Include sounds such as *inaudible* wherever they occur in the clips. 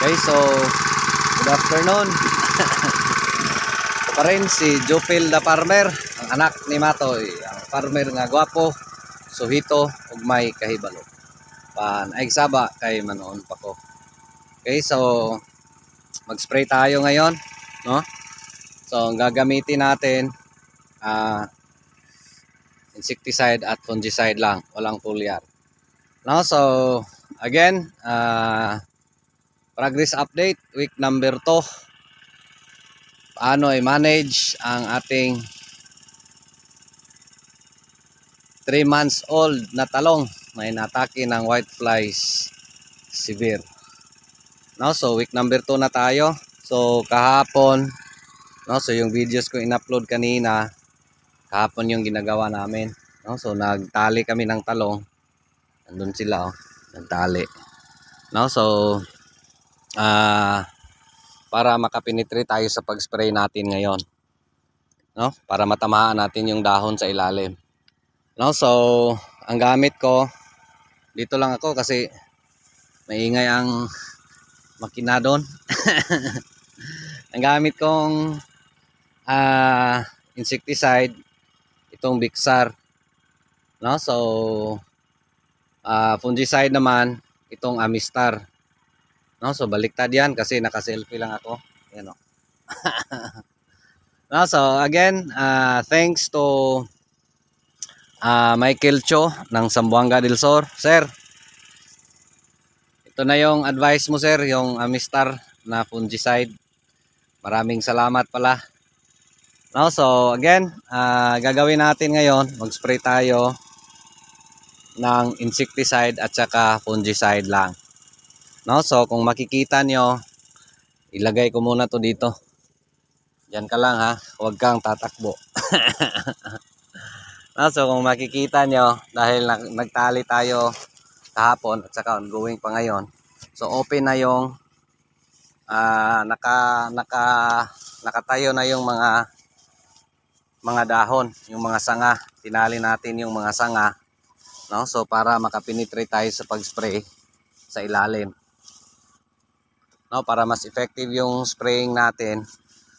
Okay, so good afternoon. Ito pa rin si Jopil the Farmer, ang anak ni Matoy, ang farmer nga gwapo, suhito, ug may kahibalo. Pan ay kay manon pa ko. Okay, so mag-spray tayo ngayon, no? So ang gagamitin natin uh, insecticide at fungicide lang, walang foliar. No, so again, uh, Progress update, week number 2. Paano i-manage ang ating 3 months old na talong na inatake ng whiteflies severe. No, so week number 2 na tayo. So kahapon, no, so yung videos ko in-upload kanina, kahapon yung ginagawa namin. No? So nagtali kami ng talong. Andun sila oh, nagtali. No? So uh, para makapenetrate tayo sa pag-spray natin ngayon. No? Para matamaan natin yung dahon sa ilalim. No? So, ang gamit ko, dito lang ako kasi maingay ang makina doon. *laughs* ang gamit kong uh, insecticide, itong Bixar. No? So, uh, fungicide naman, itong Amistar. No, so baliktad yan kasi naka-selfie lang ako. Yan o. Oh. *laughs* no, so again, uh, thanks to uh, Michael Cho ng Sambuanga del Sur. Sir, ito na yung advice mo sir, yung Amistar ah, na fungicide. Maraming salamat pala. No, so again, uh, gagawin natin ngayon, mag-spray tayo ng insecticide at saka fungicide lang. No? So kung makikita nyo, ilagay ko muna to dito. Diyan ka lang ha, huwag kang tatakbo. *laughs* no? So kung makikita nyo, dahil nagtali tayo kahapon at saka ongoing pa ngayon, so open na yung uh, naka, naka, nakatayo na yung mga mga dahon, yung mga sanga. Tinali natin yung mga sanga no? So para makapenetrate tayo sa pag-spray sa ilalim no para mas effective yung spraying natin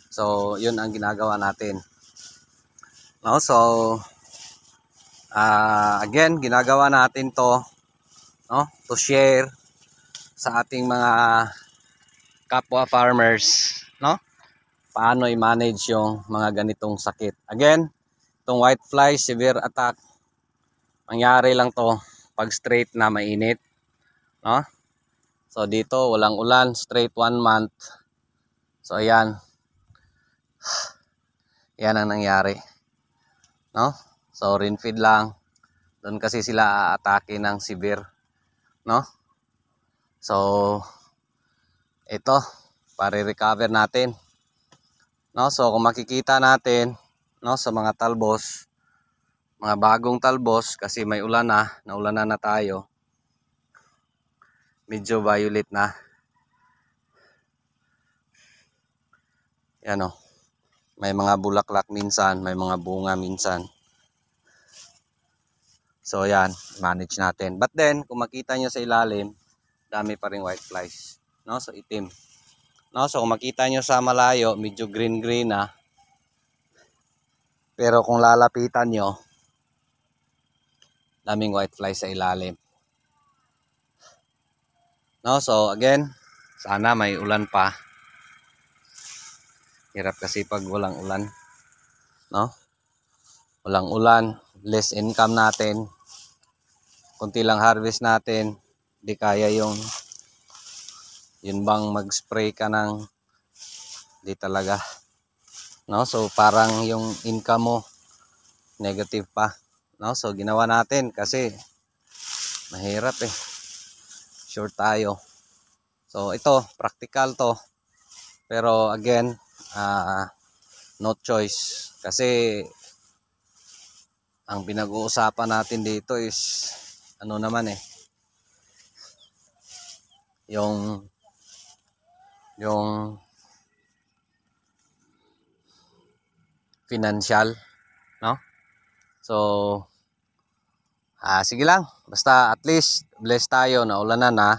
so yun ang ginagawa natin no so uh, again ginagawa natin to no to share sa ating mga kapwa farmers no paano i-manage yung mga ganitong sakit again itong white fly severe attack mangyari lang to pag straight na mainit no So dito walang ulan, straight one month. So ayan. *sighs* Yan ang nangyari. No? So rain feed lang. Doon kasi sila aatake ng severe, no? So ito para recover natin. No? So kung makikita natin, no, sa mga talbos, mga bagong talbos kasi may ulan na, naulan na na tayo medyo violet na yan o may mga bulaklak minsan may mga bunga minsan so yan manage natin but then kung makita nyo sa ilalim dami pa rin white flies no so itim no so kung makita nyo sa malayo medyo green green na pero kung lalapitan nyo daming white flies sa ilalim No, so again, sana may ulan pa. Hirap kasi pag walang ulan. No? Walang ulan, less income natin. Kunti lang harvest natin. di kaya yung yun bang mag-spray ka ng di talaga. No? So parang yung income mo negative pa. No? So ginawa natin kasi mahirap eh sure tayo. So ito, practical to. Pero again, uh, no choice. Kasi ang pinag-uusapan natin dito is ano naman eh yung yung financial no so ah sige lang Basta at least blessed tayo na ulan na na.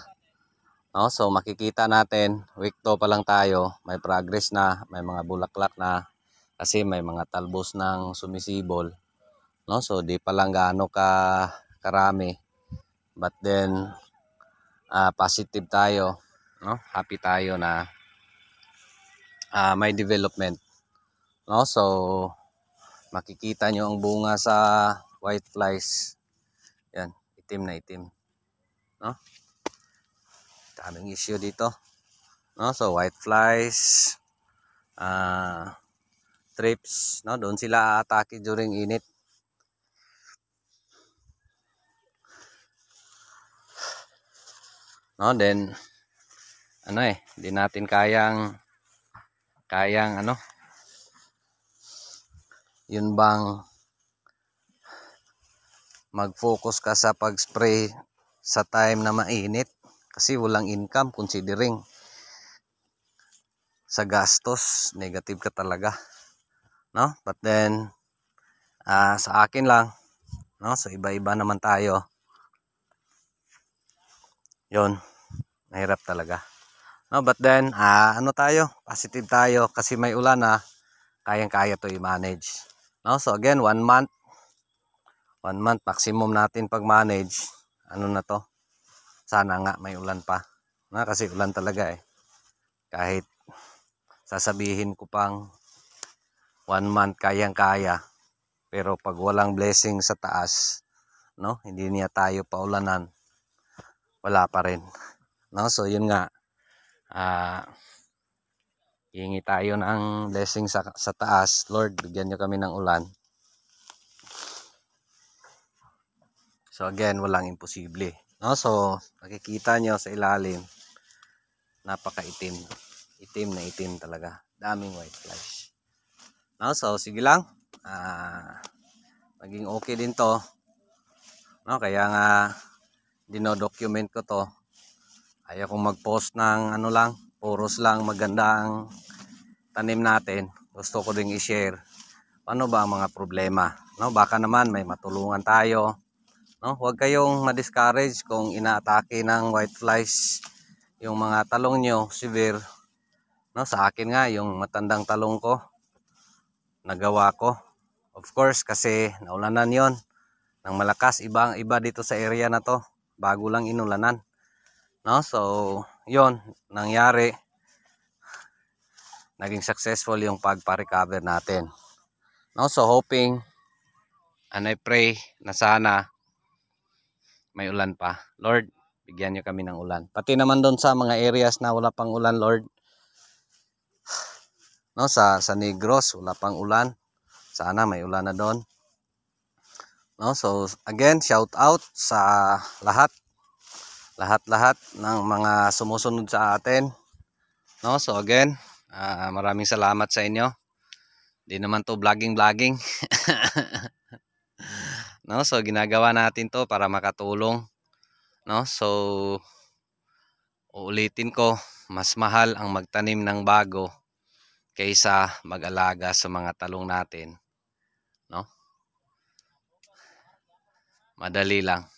No? So makikita natin, week 2 pa lang tayo, may progress na, may mga bulaklak na kasi may mga talbos ng sumisibol. No? So di pa lang gaano ka karami. But then uh, positive tayo, no? Happy tayo na uh, may development. No? So makikita nyo ang bunga sa white whiteflies itim na itim. No? Daming issue dito. No? So white flies, uh, ah, trips, no? Doon sila aatake during init. No, then ano eh, hindi natin kayang kayang ano yun bang mag-focus ka sa pag-spray sa time na mainit kasi walang income considering sa gastos negative ka talaga no but then uh, sa akin lang no so iba-iba naman tayo yon nahirap talaga no but then uh, ano tayo positive tayo kasi may ulan na ah. kayang-kaya to i-manage no so again one month 1 month maximum natin pag manage ano na to sana nga may ulan pa na kasi ulan talaga eh kahit sasabihin ko pang 1 month kayang kaya pero pag walang blessing sa taas no hindi niya tayo paulanan wala pa rin no so yun nga ah uh, Hingi tayo ng blessing sa, sa taas. Lord, bigyan nyo kami ng ulan. So again, walang imposible. No? So makikita nyo sa ilalim, napakaitim. Itim na itim talaga. Daming white flash. No? So sige lang. Ah, maging okay din to. No? Kaya nga, dinodocument ko to. Ayaw kong mag-post ng ano lang, puros lang, maganda ang tanim natin. Gusto ko ding i-share ano ba ang mga problema. No? Baka naman may matulungan tayo No? Huwag kayong ma-discourage kung inaatake ng white flies yung mga talong nyo, severe. No? Sa akin nga, yung matandang talong ko, nagawa ko. Of course, kasi naulanan yon ng malakas. Ibang iba dito sa area na to. Bago lang inulanan. No? So, yon nangyari. Naging successful yung pagpa-recover natin. No? So, hoping and I pray na sana may ulan pa. Lord, bigyan niyo kami ng ulan. Pati naman doon sa mga areas na wala pang ulan, Lord. No, sa sa Negros wala pang ulan. Sana may ulan na doon. No, so again, shout out sa lahat lahat-lahat ng mga sumusunod sa atin. No, so again, uh, maraming salamat sa inyo. Hindi naman to vlogging-vlogging. *laughs* No? So ginagawa natin 'to para makatulong. No? So uulitin ko, mas mahal ang magtanim ng bago kaysa mag-alaga sa mga talong natin. No? Madali lang.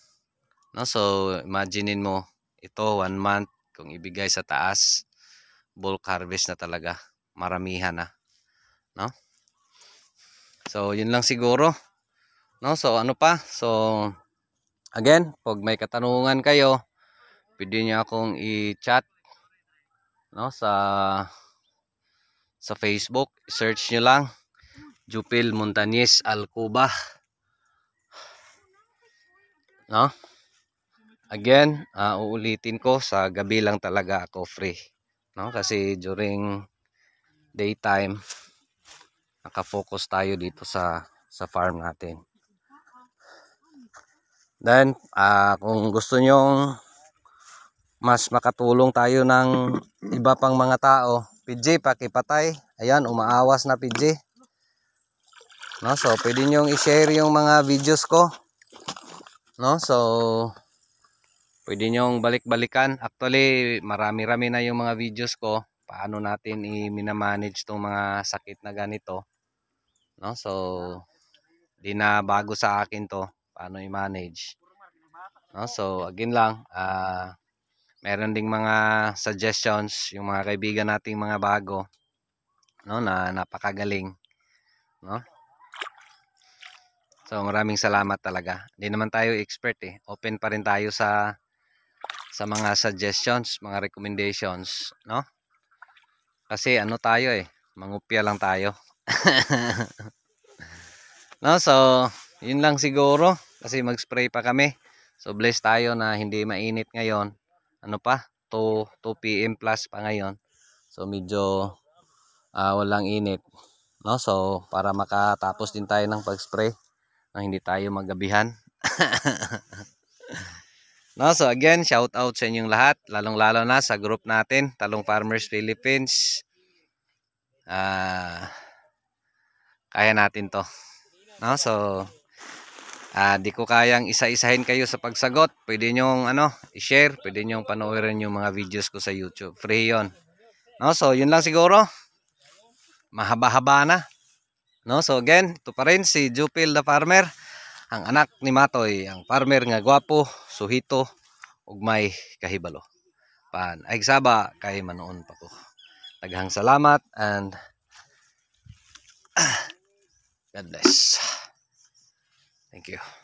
No? So imaginein mo ito one month kung ibigay sa taas bulk harvest na talaga maramihan na no so yun lang siguro No? So ano pa? So again, pag may katanungan kayo, pwede niyo akong i-chat no sa sa Facebook, search niyo lang Jupil Montañez Alcuba. No? Again, uh, uulitin ko sa gabi lang talaga ako free. No? Kasi during daytime, nakafocus tayo dito sa sa farm natin. Then, uh, kung gusto nyong mas makatulong tayo ng iba pang mga tao, PJ, pakipatay. Ayan, umaawas na PJ. No, so, pwede nyong i-share yung mga videos ko. No, so, pwede nyong balik-balikan. Actually, marami-rami na yung mga videos ko. Paano natin i-manage itong mga sakit na ganito. No, so, di na bago sa akin to paano i-manage. No? So, again lang, uh, meron ding mga suggestions yung mga kaibigan nating mga bago no na napakagaling no So maraming salamat talaga. Hindi naman tayo expert eh. Open pa rin tayo sa sa mga suggestions, mga recommendations, no? Kasi ano tayo eh, mangupya lang tayo. *laughs* no, so yun lang siguro kasi mag-spray pa kami. So blessed tayo na hindi mainit ngayon. Ano pa? 2, 2 PM plus pa ngayon. So medyo uh, walang init. No? So para makatapos din tayo ng pag-spray no, hindi tayo magabihan. *laughs* no, so again, shout out sa inyong lahat, lalong-lalo na sa group natin, Talong Farmers Philippines. Ah, uh, kaya natin 'to. No, so Ah, di ko kayang isa-isahin kayo sa pagsagot. Pwede nyong ano, i-share, pwede nyong panoorin yung mga videos ko sa YouTube. Free 'yon. No, so yun lang siguro. Mahaba-haba na. No, so again, ito pa rin si Jupil the farmer, ang anak ni Matoy, ang farmer nga gwapo, suhito, ug may kahibalo. Pan, ay saba kay manoon pa ko. Taghang salamat and *clears throat* God bless. Thank you.